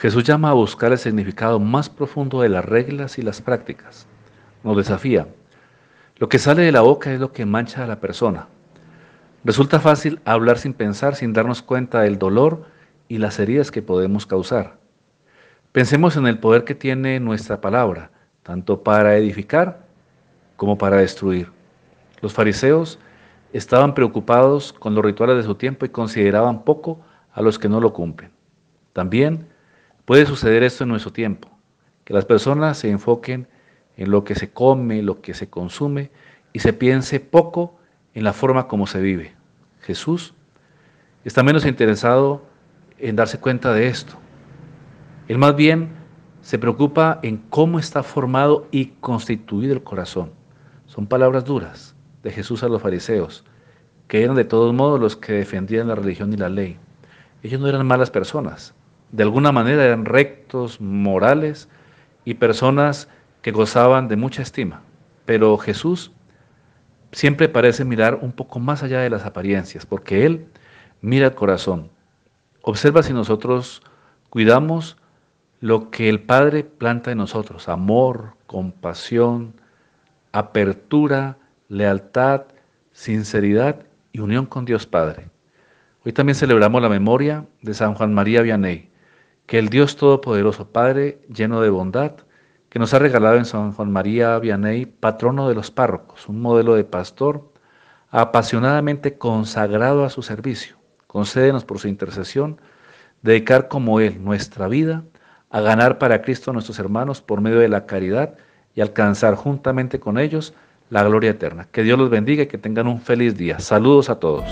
Jesús llama a buscar el significado más profundo de las reglas y las prácticas. Nos desafía. Lo que sale de la boca es lo que mancha a la persona. Resulta fácil hablar sin pensar, sin darnos cuenta del dolor y las heridas que podemos causar. Pensemos en el poder que tiene nuestra palabra, tanto para edificar como para destruir. Los fariseos estaban preocupados con los rituales de su tiempo y consideraban poco a los que no lo cumplen. También Puede suceder esto en nuestro tiempo, que las personas se enfoquen en lo que se come, lo que se consume, y se piense poco en la forma como se vive. Jesús está menos interesado en darse cuenta de esto. Él más bien se preocupa en cómo está formado y constituido el corazón. Son palabras duras de Jesús a los fariseos, que eran de todos modos los que defendían la religión y la ley. Ellos no eran malas personas, de alguna manera eran rectos, morales y personas que gozaban de mucha estima. Pero Jesús siempre parece mirar un poco más allá de las apariencias, porque Él mira el corazón, observa si nosotros cuidamos lo que el Padre planta en nosotros, amor, compasión, apertura, lealtad, sinceridad y unión con Dios Padre. Hoy también celebramos la memoria de San Juan María Vianney, que el Dios Todopoderoso, Padre lleno de bondad, que nos ha regalado en San Juan María Vianney, patrono de los párrocos, un modelo de pastor apasionadamente consagrado a su servicio. Concédenos por su intercesión dedicar como Él nuestra vida a ganar para Cristo a nuestros hermanos por medio de la caridad y alcanzar juntamente con ellos la gloria eterna. Que Dios los bendiga y que tengan un feliz día. Saludos a todos.